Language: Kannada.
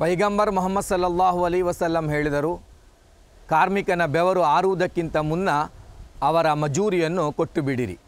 ಪೈಗಂಬರ್ ಮೊಹಮ್ಮದ್ ಸಲ್ಲಲ್ಲಾಹು ಅಲಿ ವಸಲ್ಲಂ ಹೇಳಿದರು ಕಾರ್ಮಿಕನ ಬೆವರು ಆರುವುದಕ್ಕಿಂತ ಮುನ್ನ ಅವರ ಮಜೂರಿಯನ್ನು ಕೊಟ್ಟು ಬಿಡಿರಿ